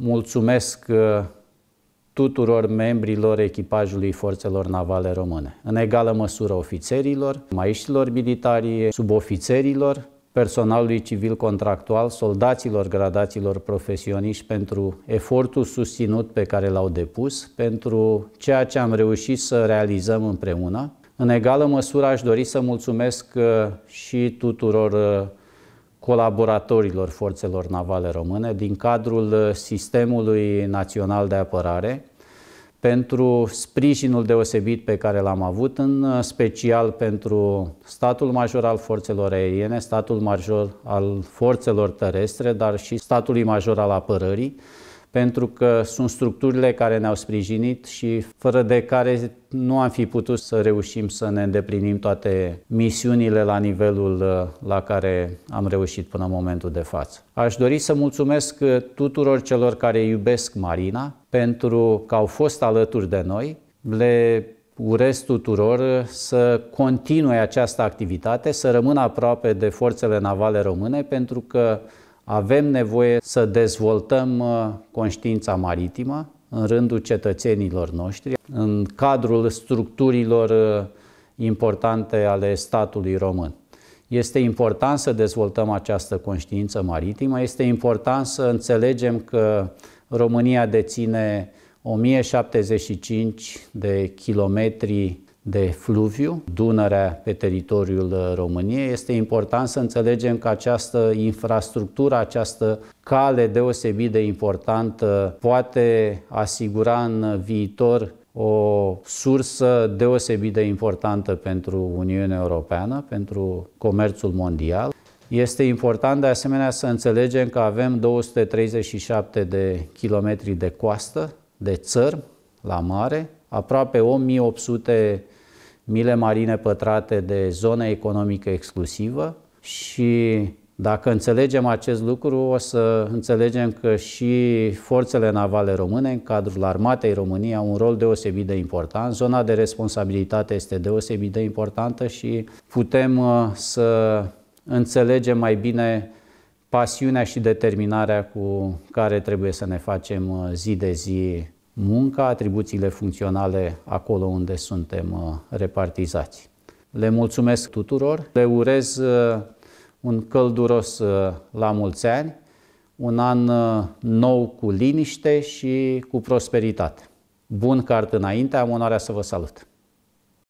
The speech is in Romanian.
mulțumesc uh, tuturor membrilor echipajului Forțelor Navale Române, în egală măsură ofițerilor, maiștilor militari, subofițerilor, personalului civil contractual, soldaților, gradaților profesioniști pentru efortul susținut pe care l-au depus, pentru ceea ce am reușit să realizăm împreună. În egală măsură aș dori să mulțumesc uh, și tuturor uh, colaboratorilor forțelor navale române din cadrul uh, Sistemului Național de Apărare pentru sprijinul deosebit pe care l-am avut, în uh, special pentru statul major al forțelor aeriene, statul major al forțelor terestre, dar și statului major al apărării, pentru că sunt structurile care ne-au sprijinit și fără de care nu am fi putut să reușim să ne îndeplinim toate misiunile la nivelul uh, la care am reușit până în momentul de față. Aș dori să mulțumesc uh, tuturor celor care iubesc Marina pentru că au fost alături de noi. Le urez tuturor uh, să continue această activitate, să rămână aproape de forțele navale române, pentru că avem nevoie să dezvoltăm uh, conștiința maritimă în rândul cetățenilor noștri, în cadrul structurilor uh, importante ale statului român. Este important să dezvoltăm această conștiință maritimă, este important să înțelegem că România deține 1075 de kilometri de fluviu, Dunărea pe teritoriul uh, României. Este important să înțelegem că această infrastructură, această cale deosebit de importantă poate asigura în viitor o sursă deosebit de importantă pentru Uniunea Europeană, pentru comerțul mondial. Este important de asemenea să înțelegem că avem 237 de kilometri de coastă, de țărm la mare, aproape 1800 mile marine pătrate de zonă economică exclusivă și dacă înțelegem acest lucru, o să înțelegem că și forțele navale române, în cadrul armatei României, au un rol deosebit de important. Zona de responsabilitate este deosebit de importantă și putem uh, să înțelegem mai bine pasiunea și determinarea cu care trebuie să ne facem uh, zi de zi munca, atribuțiile funcționale acolo unde suntem uh, repartizați. Le mulțumesc tuturor, le urez uh, un călduros uh, la mulți ani, un an nou cu liniște și cu prosperitate. Bun cart înainte, am onoarea să vă salut!